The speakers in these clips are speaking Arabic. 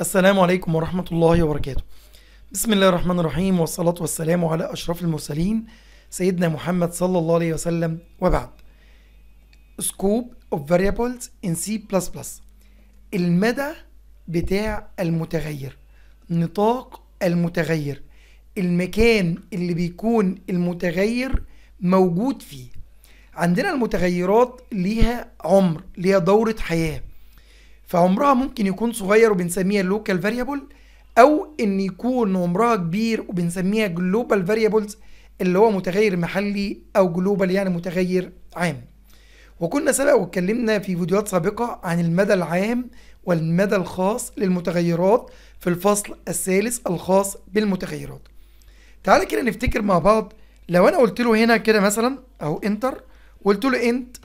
السلام عليكم ورحمة الله وبركاته بسم الله الرحمن الرحيم والصلاة والسلام على أشرف المرسلين سيدنا محمد صلى الله عليه وسلم وبعد scope of variables in C++ المدى بتاع المتغير نطاق المتغير المكان اللي بيكون المتغير موجود فيه عندنا المتغيرات ليها عمر ليها دورة حياة فعمرها ممكن يكون صغير وبنسميها لوكال فاريبل او ان يكون عمرها كبير وبنسميها جلوبال فاريبلز اللي هو متغير محلي او جلوبال يعني متغير عام وكنا سبق واتكلمنا في فيديوهات سابقة عن المدى العام والمدى الخاص للمتغيرات في الفصل الثالث الخاص بالمتغيرات تعالى كده نفتكر مع بعض لو انا قلت له هنا كده مثلا اهو انتر وقلت له انت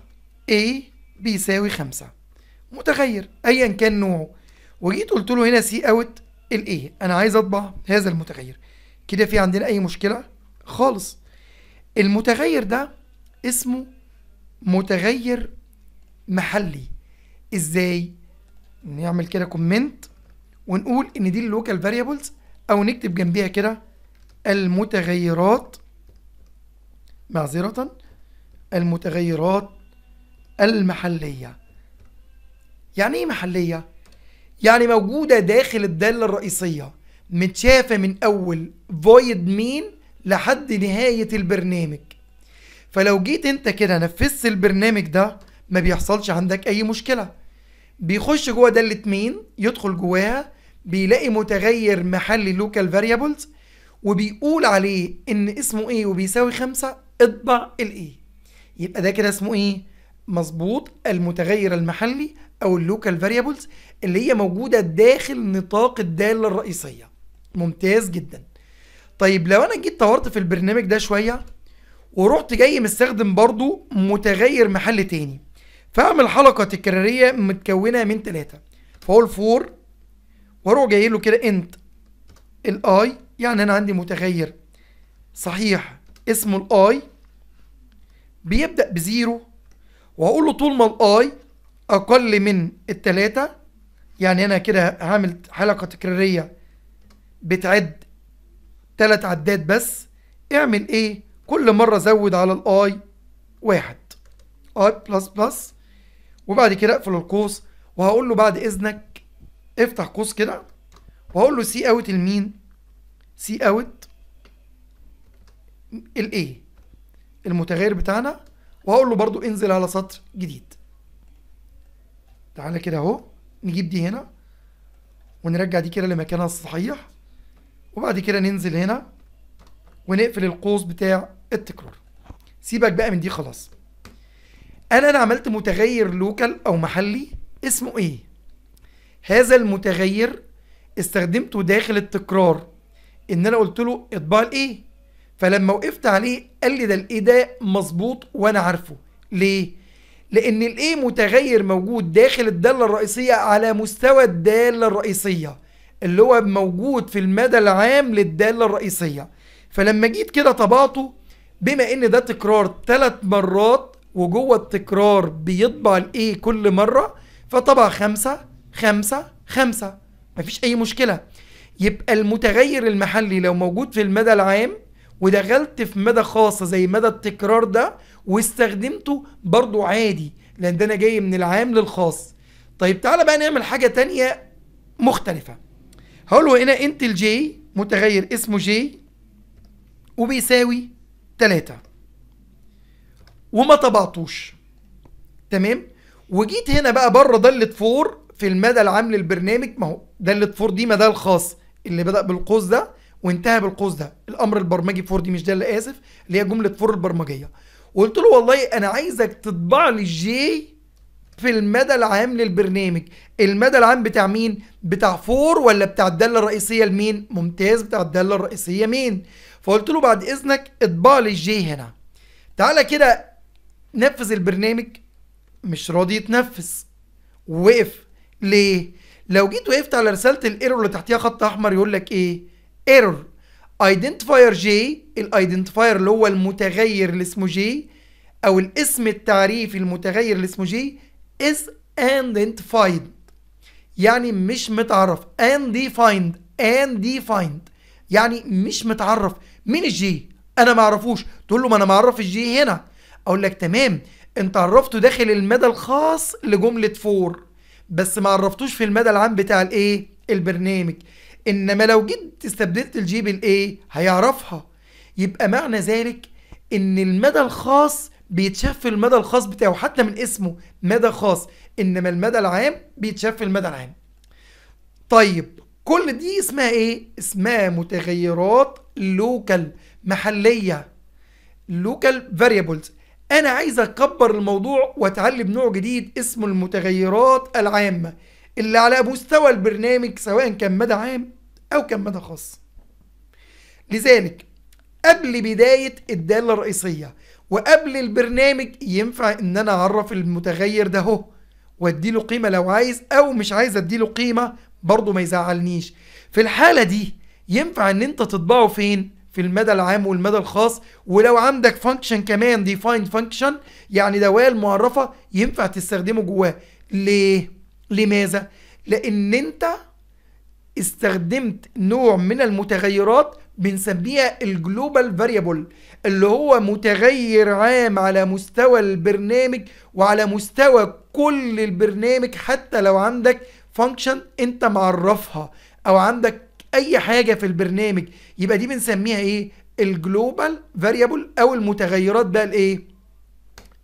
A بيساوي خمسة متغير ايا كان نوعه وجيت قلت له هنا سي اوت الايه انا عايز اطبع هذا المتغير كده في عندنا اي مشكله خالص المتغير ده اسمه متغير محلي ازاي نعمل كده كومنت ونقول ان دي اللوكال فاريبلز او نكتب جنبيها كده المتغيرات معذره المتغيرات المحليه يعني ايه محليه يعني موجوده داخل الداله الرئيسيه متشافه من اول فويد مين لحد نهايه البرنامج فلو جيت انت كده نفذت البرنامج ده ما بيحصلش عندك اي مشكله بيخش جوه داله مين يدخل جواها بيلاقي متغير محلي لوكال فاريبلز وبيقول عليه ان اسمه ايه وبيساوي خمسة اطبع الايه يبقى ده كده اسمه ايه مظبوط المتغير المحلي او اللوكال فاريبلز اللي هي موجوده داخل نطاق الداله الرئيسيه ممتاز جدا طيب لو انا جيت طورت في البرنامج ده شويه ورحت جاي مستخدم برضو متغير محل تاني فاعمل حلقه تكراريه متكونه من ثلاثه فاقول فور واروح جاي له كده انت الاي يعني انا عندي متغير صحيح اسمه الاي بيبدا بزيرو وهقول له طول ما الاي أقل من التلاتة يعني أنا كده هعمل حلقة تكرارية بتعد تلات عداد بس اعمل ايه كل مرة زود على الاي واحد اي بلس بلس وبعد كده اقفل القوس وهقول له بعد اذنك افتح قوس كده وهقول له سي اوت المين سي اوت الايه المتغير بتاعنا وهقول له برضو انزل على سطر جديد تعالى كده اهو نجيب دي هنا ونرجع دي كده لمكانها الصحيح وبعد كده ننزل هنا ونقفل القوس بتاع التكرار سيبك بقى من دي خلاص انا انا عملت متغير لوكال او محلي اسمه ايه هذا المتغير استخدمته داخل التكرار ان انا قلت له اطبع الايه فلما وقفت عليه قال لي ده الايه ده مظبوط وانا عارفه ليه لأن الاي متغير موجود داخل الدالة الرئيسية على مستوى الدالة الرئيسية اللي هو موجود في المدى العام للدالة الرئيسية فلما جيت كده طبعته بما ان ده تكرار ثلاث مرات وجوه التكرار بيطبع الاي كل مرة فطبع خمسة خمسة خمسة مفيش اي مشكلة يبقى المتغير المحلي لو موجود في المدى العام ودخلت في مدى خاصة زي مدى التكرار ده واستخدمته برضو عادي لان ده انا جاي من العام للخاص طيب تعالى بقى نعمل حاجة تانية مختلفة هقول له هنا انت الجي متغير اسمه جي وبيساوي 3 وما طبعتوش تمام وجيت هنا بقى بره دالة فور في المدى العام للبرنامج ما هو دالة فور دي مدى الخاص اللي بدأ بالقوس ده وانتهى بالقوس ده الامر البرمجي فور دي مش ده اللي اسف اللي هي جمله فور البرمجيه وقلت له والله انا عايزك تطبع لي جي في المدى العام للبرنامج المدى العام بتاع مين بتاع فور ولا بتاع الداله الرئيسيه لمين ممتاز بتاع الداله الرئيسيه مين فقلت له بعد اذنك اطبع لي الجي هنا تعالى كده نفذ البرنامج مش راضي يتنفذ وقف ليه لو جيت وقفت على رساله الايرور اللي تحتيها خط احمر يقول لك ايه ايرور ايدنتيفاير جي الايدنتيفاير اللي هو المتغير اللي اسمه جي او الاسم التعريفي المتغير اللي اسمه جي is unidentified يعني مش متعرف undefined undefined يعني مش متعرف مين الجي انا ما اعرفوش تقول له ما انا ما اعرف الجي هنا اقول لك تمام انت عرفته داخل المدى الخاص لجمله فور بس ما عرفتوش في المدى العام بتاع الايه البرنامج انما لو جيت استبدلت الجي بالايه هيعرفها يبقى معنى ذلك ان المدى الخاص بيتشاف في المدى الخاص بتاعه حتى من اسمه مدى خاص انما المدى العام بيتشاف في المدى العام طيب كل دي اسمها ايه اسمها متغيرات لوكال محليه لوكال فاريبلز انا عايز اكبر الموضوع واتعلم نوع جديد اسمه المتغيرات العامه اللي على مستوى البرنامج سواء كان مدى عام أو كان مدى خاص لذلك قبل بداية الدالة الرئيسية وقبل البرنامج ينفع ان انا اعرف المتغير ده اهو واديله قيمه لو عايز او مش عايز اديله قيمه برضه ما يزعلنيش في الحاله دي ينفع ان انت تطبعه فين في المدى العام والمدى الخاص ولو عندك فانكشن كمان ديفايند فانكشن يعني دوال معرفه ينفع تستخدمه جواه ليه لماذا؟ لأن أنت استخدمت نوع من المتغيرات بنسميها الجلوبال فاريبل اللي هو متغير عام على مستوى البرنامج وعلى مستوى كل البرنامج حتى لو عندك فانكشن انت معرفها او عندك اي حاجه في البرنامج يبقى دي بنسميها ايه الجلوبال فاريبل او المتغيرات بقى الايه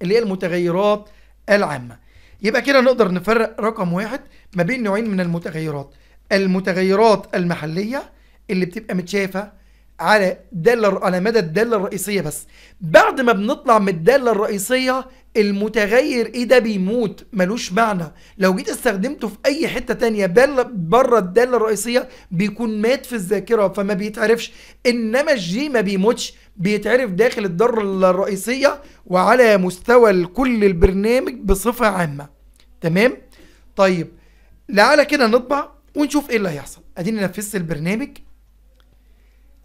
اللي هي المتغيرات العامه يبقى كده نقدر نفرق رقم واحد ما بين نوعين من المتغيرات المتغيرات المحلية اللي بتبقى متشافة على دالة على مدى الدالة الرئيسية بس بعد ما بنطلع من الدالة الرئيسية المتغير ايه ده بيموت ملوش معنى لو جيت استخدمته في اي حتة تانية بره الدالة الرئيسية بيكون مات في الذاكرة فما بيتعرفش انما الجي ما بيموتش بيتعرف داخل الدارة الرئيسية وعلى مستوى كل البرنامج بصفة عامة تمام طيب لعلى كده نطبع ونشوف ايه اللي هيحصل اديني نفذت البرنامج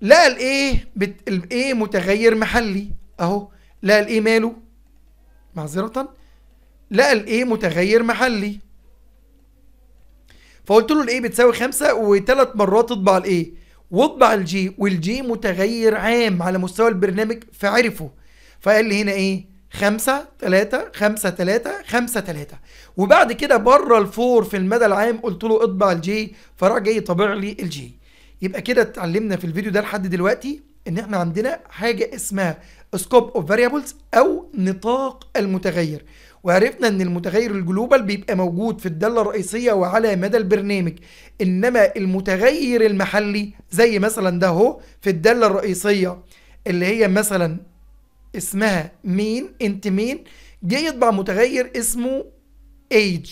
لقى الايه بت... الايه متغير محلي اهو لقى الايه ماله معذرة لقى الايه متغير محلي فقلت له الايه بتساوي خمسة وثلاث مرات اطبع الايه واطبع الجي والجي متغير عام على مستوى البرنامج فعرفه فقال لي هنا ايه 5 3 5 3 5 3 وبعد كده بره الفور في المدى العام قلت له اطبع الجي فراح جاي طابع لي الجي يبقى كده اتعلمنا في الفيديو ده لحد دلوقتي ان احنا عندنا حاجه اسمها سكوب اوف فاريبلز او نطاق المتغير وعرفنا ان المتغير الجلوبال بيبقى موجود في الداله الرئيسيه وعلى مدى البرنامج انما المتغير المحلي زي مثلا ده اهو في الداله الرئيسيه اللي هي مثلا اسمها مين انت مين جه يطبع متغير اسمه ايج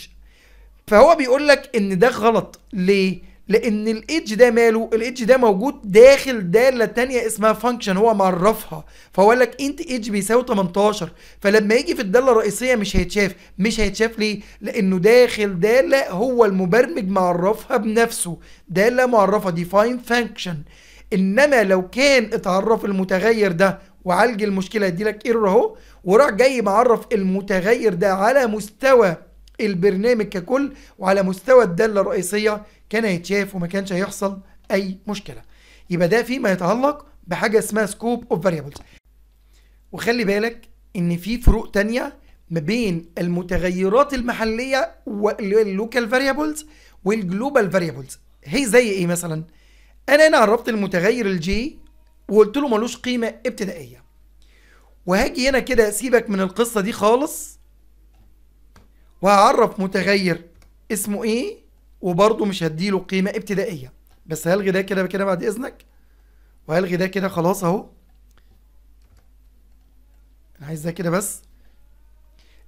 فهو بيقول لك ان ده غلط ليه لان الايدج ده ماله الايدج ده موجود داخل داله تانية اسمها فانكشن هو معرفها فهو لك انت ايدج بيساوي 18 فلما يجي في الداله الرئيسيه مش هيتشاف مش هيتشاف ليه لانه داخل داله هو المبرمج معرفها بنفسه داله معرفه ديفاين فانكشن انما لو كان اتعرف المتغير ده وعالج المشكله يديلك ايرور اهو وراح جاي معرف المتغير ده على مستوى البرنامج ككل وعلى مستوى الداله الرئيسيه كان هيتشاف وما كانش هيحصل اي مشكله يبقى ده فيما يتعلق بحاجه اسمها سكوب اوف فاريبلز وخلي بالك ان في فروق تانية ما بين المتغيرات المحليه واللوكال فاريبلز والجلوبال فاريبلز هي زي ايه مثلا انا هنا عرفت المتغير الجي وقلت له ملوش قيمه ابتدائيه وهاجي هنا كده سيبك من القصه دي خالص وهعرف متغير اسمه ايه وبرضه مش هديله قيمه ابتدائيه بس هلغي ده كده كده بعد اذنك وهلغي ده كده خلاص اهو انا عايز ده كده بس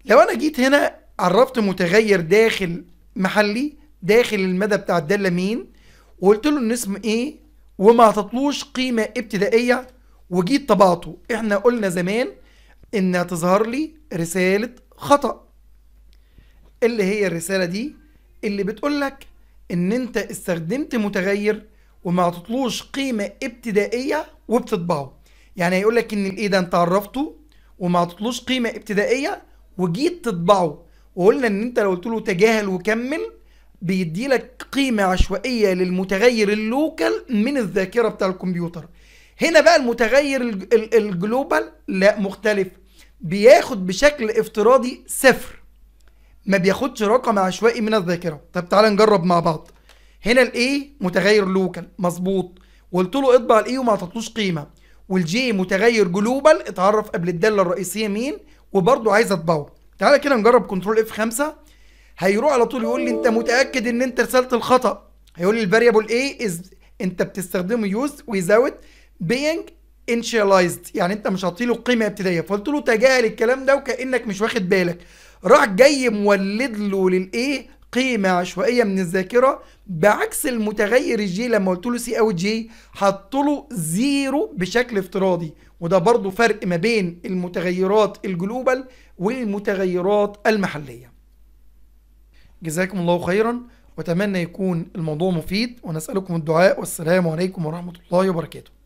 لو انا جيت هنا عرفت متغير داخل محلي داخل المدى بتاع الداله مين وقلت له ان اسم ايه وما هتطلوش قيمه ابتدائيه وجيت طبعته احنا قلنا زمان ان هتظهر لي رساله خطأ اللي هي الرسالة دي اللي بتقول لك ان انت استخدمت متغير وما عطتلوش قيمة ابتدائية وبتطبعه يعني هيقول لك ان الايه ده انت عرفته وما عطتلوش قيمة ابتدائية وجيت تطبعه وقلنا ان انت لو قلت له تجاهل وكمل بيدي لك قيمة عشوائية للمتغير اللوكال من الذاكرة بتاع الكمبيوتر هنا بقى المتغير الجلوبال لا مختلف بياخد بشكل افتراضي صفر ما بياخدش رقم عشوائي من الذاكره طب تعالى نجرب مع بعض هنا الاي متغير لوكال مظبوط وقلت له اطبع الاي e وما اعطتلوش قيمه والجي متغير جلوبال اتعرف قبل الداله الرئيسيه مين وبرده عايز اطبعه تعالى كده نجرب كنترول اف 5 هيروح على طول يقول لي انت متاكد ان انت رسلت الخطا هيقول لي الفاريبل اي از انت بتستخدمه يوز ويزاوت بينج انشيلايزد يعني انت مش له قيمه ابتدائيه فقلت له تجاهل الكلام ده وكانك مش واخد بالك راح جاي مولد له للايه قيمة عشوائية من الذاكرة بعكس المتغير الجي لما قلت له سي او جي حط له زيرو بشكل افتراضي وده برضو فرق ما بين المتغيرات الجلوبال والمتغيرات المحلية جزاكم الله خيرا واتمنى يكون الموضوع مفيد ونسألكم الدعاء والسلام عليكم ورحمة الله وبركاته